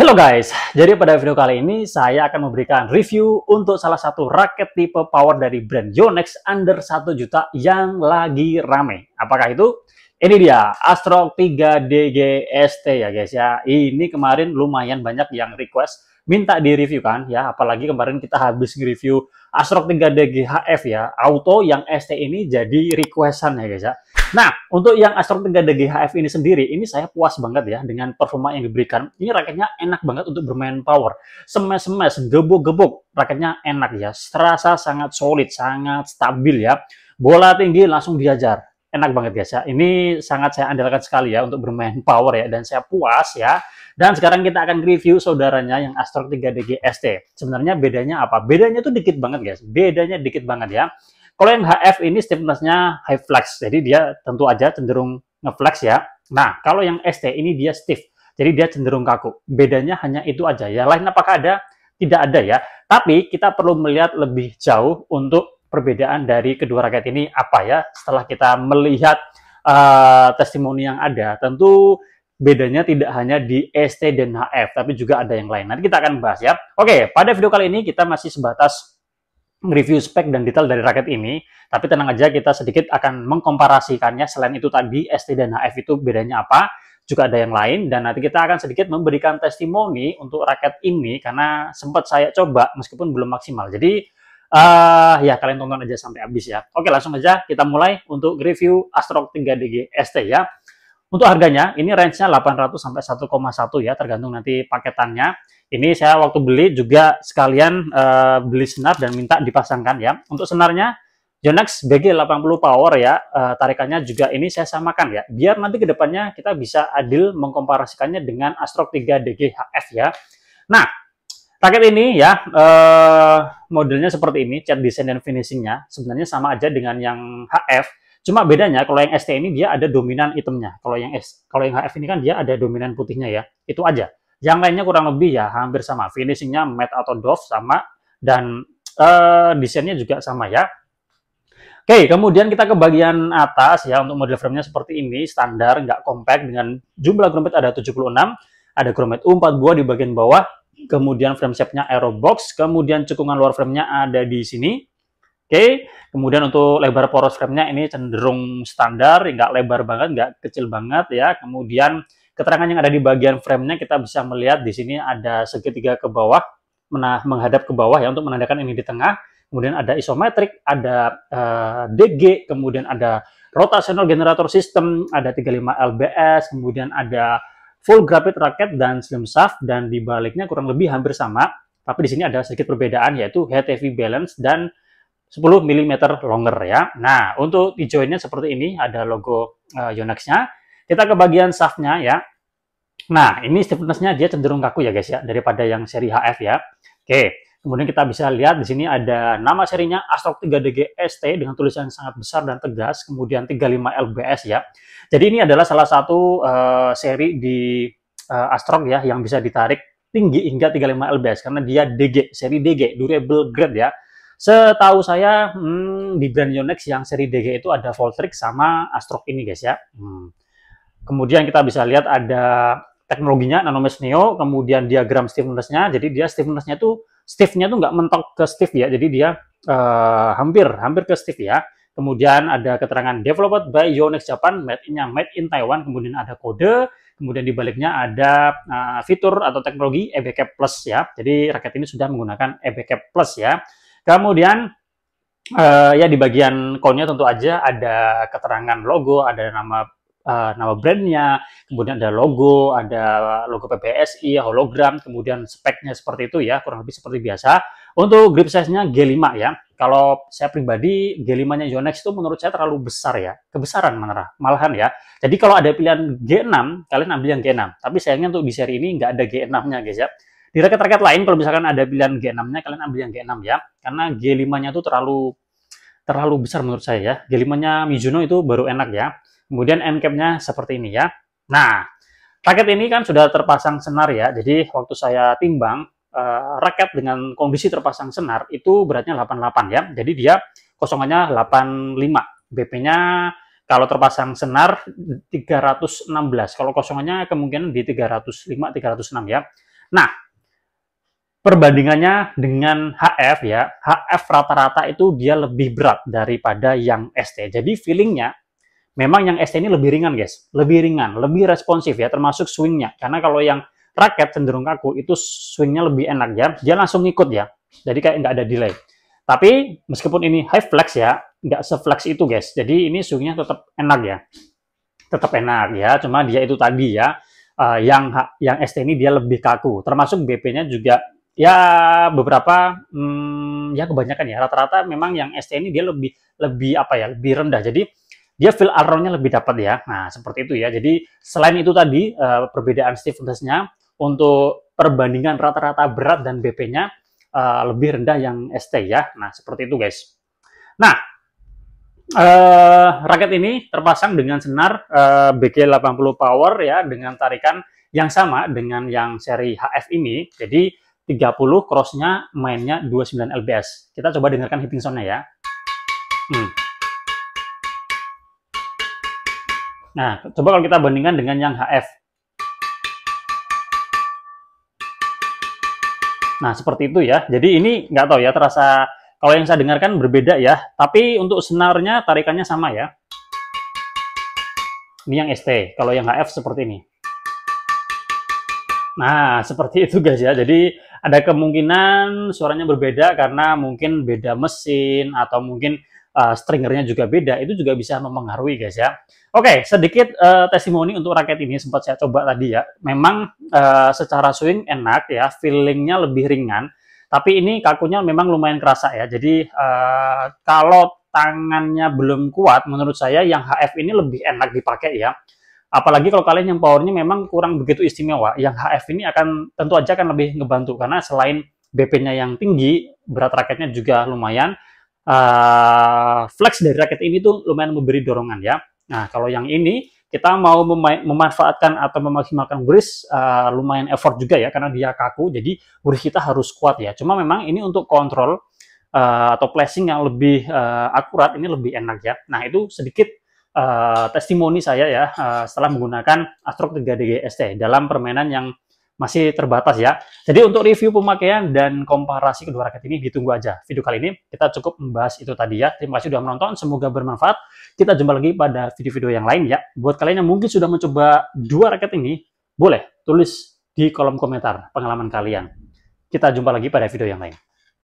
Halo guys, jadi pada video kali ini saya akan memberikan review untuk salah satu raket tipe power dari brand Yonex under 1 juta yang lagi rame. Apakah itu? Ini dia, Astro 3DG ST ya guys ya. Ini kemarin lumayan banyak yang request minta di-review kan ya, apalagi kemarin kita habis review Astro 3DG HF ya, auto yang ST ini jadi requestan ya guys ya Nah, untuk yang Astron 3 DGHF ini sendiri, ini saya puas banget ya dengan performa yang diberikan. Ini raketnya enak banget untuk bermain power. Semes-semes, gebuk-gebuk, raketnya enak ya. Terasa sangat solid, sangat stabil ya. Bola tinggi langsung diajar. Enak banget guys ya. Ini sangat saya andalkan sekali ya untuk bermain power ya. Dan saya puas ya. Dan sekarang kita akan review saudaranya yang Astro 3 DG ST. Sebenarnya bedanya apa? Bedanya tuh dikit banget guys. Bedanya dikit banget ya. Kalau yang HF ini stiffness-nya high flex, jadi dia tentu aja cenderung ngeflex ya. Nah, kalau yang ST ini dia stiff, jadi dia cenderung kaku. Bedanya hanya itu aja ya. Lain apakah ada? Tidak ada ya. Tapi kita perlu melihat lebih jauh untuk perbedaan dari kedua raket ini apa ya. Setelah kita melihat uh, testimoni yang ada, tentu bedanya tidak hanya di ST dan HF, tapi juga ada yang lain. Nanti kita akan bahas ya. Oke, pada video kali ini kita masih sebatas review spek dan detail dari raket ini, tapi tenang aja kita sedikit akan mengkomparasikannya. Selain itu tadi ST dan HF itu bedanya apa, juga ada yang lain dan nanti kita akan sedikit memberikan testimoni untuk raket ini karena sempat saya coba meskipun belum maksimal. Jadi uh, ya kalian tonton aja sampai habis ya. Oke, langsung aja kita mulai untuk review Astro 3DG ST ya. Untuk harganya ini range-nya 800 sampai 1,1 ya tergantung nanti paketannya. Ini saya waktu beli juga sekalian uh, beli senar dan minta dipasangkan ya. Untuk senarnya Yonex BG80 Power ya, uh, tarikannya juga ini saya samakan ya. Biar nanti kedepannya kita bisa adil mengkomparasikannya dengan Astro 3 DGHF ya. Nah, Raket ini ya eh, modelnya seperti ini, cat desain dan finishingnya sebenarnya sama aja dengan yang HF. Cuma bedanya kalau yang ST ini dia ada dominan itemnya. Kalau yang S, kalau yang HF ini kan dia ada dominan putihnya ya. Itu aja. Yang lainnya kurang lebih ya hampir sama. Finishingnya matte atau doff sama dan uh, desainnya juga sama ya. Oke, kemudian kita ke bagian atas ya untuk model frame-nya seperti ini, standar, nggak compact dengan jumlah grommet ada 76, ada grommet U4 buah di bagian bawah, kemudian frame shape-nya aerobox, kemudian cekungan luar frame-nya ada di sini. Oke, kemudian untuk lebar poros frame-nya ini cenderung standar, nggak lebar banget, nggak kecil banget ya. Kemudian Keterangan yang ada di bagian framenya kita bisa melihat di sini ada segitiga ke bawah, menghadap ke bawah ya untuk menandakan ini di tengah. Kemudian ada isometrik, ada uh, eh, DG, kemudian ada rotational generator system, ada 35 LBS, kemudian ada full graphite racket dan slim shaft dan di baliknya kurang lebih hampir sama, tapi di sini ada sedikit perbedaan yaitu head heavy balance dan 10 mm longer ya. Nah, untuk joinnya seperti ini ada logo uh, Yonex-nya. Kita ke bagian shaftnya ya. Nah, ini stiffness-nya dia cenderung kaku ya guys ya, daripada yang seri HF ya. Oke, kemudian kita bisa lihat di sini ada nama serinya Astrok 3DG ST dengan tulisan yang sangat besar dan tegas, kemudian 35 LBS ya. Jadi ini adalah salah satu uh, seri di uh, ya yang bisa ditarik tinggi hingga 35 LBS karena dia DG, seri DG, durable grade ya. Setahu saya hmm, di brand Yonex yang seri DG itu ada Voltrix sama Astrok ini guys ya. Hmm. Kemudian kita bisa lihat ada teknologinya Nanomesh Neo, kemudian diagram stiffnessnya, Jadi dia stiffnessnya itu stiffnya tuh nggak mentok ke stiff ya. Jadi dia uh, hampir hampir ke stiff ya. Kemudian ada keterangan developed by Yonex Japan, made in made in Taiwan, kemudian ada kode, kemudian di baliknya ada uh, fitur atau teknologi EBK Plus ya. Jadi raket ini sudah menggunakan EBK Plus ya. Kemudian uh, ya di bagian konnya tentu aja ada keterangan logo, ada nama uh, nama brandnya, kemudian ada logo, ada logo PPSI, hologram, kemudian speknya seperti itu ya, kurang lebih seperti biasa. Untuk grip size-nya G5 ya. Kalau saya pribadi G5-nya Yonex itu menurut saya terlalu besar ya, kebesaran menerah, malahan ya. Jadi kalau ada pilihan G6, kalian ambil yang G6. Tapi sayangnya untuk di seri ini nggak ada G6-nya guys ya. Di raket-raket lain kalau misalkan ada pilihan G6-nya kalian ambil yang G6 ya. Karena G5-nya itu terlalu terlalu besar menurut saya ya. G5-nya Mizuno itu baru enak ya. Kemudian end cap-nya seperti ini ya. Nah, raket ini kan sudah terpasang senar ya. Jadi waktu saya timbang uh, raket dengan kondisi terpasang senar itu beratnya 88 ya. Jadi dia kosongannya 85. BP-nya kalau terpasang senar 316. Kalau kosongannya kemungkinan di 305, 306 ya. Nah, perbandingannya dengan HF ya. HF rata-rata itu dia lebih berat daripada yang ST. Jadi feelingnya Memang yang ST ini lebih ringan guys, lebih ringan, lebih responsif ya, termasuk swingnya. Karena kalau yang raket cenderung kaku itu swingnya lebih enak ya, dia langsung ngikut ya. Jadi kayak nggak ada delay. Tapi meskipun ini high flex ya, nggak seflex itu guys. Jadi ini swingnya tetap enak ya, tetap enak ya. Cuma dia itu tadi ya, eh, yang yang ST ini dia lebih kaku. Termasuk BP-nya juga ya beberapa hmm, ya kebanyakan ya rata-rata memang yang ST ini dia lebih lebih apa ya lebih rendah jadi dia feel aroundnya lebih dapat ya. Nah, seperti itu ya. Jadi selain itu tadi uh, perbedaan stiffnessnya untuk perbandingan rata-rata berat dan BP-nya uh, eh, lebih rendah yang ST ya. Nah, seperti itu guys. Nah, uh, raket ini terpasang dengan senar uh, BG80 Power ya dengan tarikan yang sama dengan yang seri HF ini. Jadi 30 cross crossnya mainnya 29 lbs. Kita coba dengarkan hitting sound-nya ya. Hmm. Nah, coba kalau kita bandingkan dengan yang HF. Nah, seperti itu ya. Jadi ini nggak tahu ya, terasa kalau yang saya dengarkan berbeda ya. Tapi untuk senarnya tarikannya sama ya. Ini yang ST, kalau yang HF seperti ini. Nah, seperti itu guys ya. Jadi ada kemungkinan suaranya berbeda karena mungkin beda mesin atau mungkin uh, stringernya juga beda, itu juga bisa mempengaruhi, guys ya. Oke, okay, sedikit uh, testimoni untuk raket ini sempat saya coba tadi ya. Memang uh, secara swing enak ya, feelingnya lebih ringan. Tapi ini kakunya memang lumayan kerasa ya. Jadi uh, kalau tangannya belum kuat, menurut saya yang HF ini lebih enak dipakai ya. Apalagi kalau kalian yang powernya memang kurang begitu istimewa, yang HF ini akan tentu aja akan lebih ngebantu karena selain BP-nya yang tinggi, berat raketnya juga lumayan, uh, flex dari raket ini tuh lumayan memberi dorongan ya. Nah, kalau yang ini kita mau mema memanfaatkan atau memaksimalkan wrist uh, eh, lumayan effort juga ya karena dia kaku jadi wrist kita harus kuat ya. Cuma memang ini untuk kontrol uh, atau placing yang lebih uh, akurat ini lebih enak ya. Nah, itu sedikit uh, testimoni saya ya uh, setelah menggunakan astro 3 DGST dalam permainan yang masih terbatas ya. Jadi untuk review pemakaian dan komparasi kedua raket ini ditunggu aja. Video kali ini kita cukup membahas itu tadi ya. Terima kasih sudah menonton, semoga bermanfaat. Kita jumpa lagi pada video-video yang lain ya. Buat kalian yang mungkin sudah mencoba dua raket ini, boleh tulis di kolom komentar pengalaman kalian. Kita jumpa lagi pada video yang lain.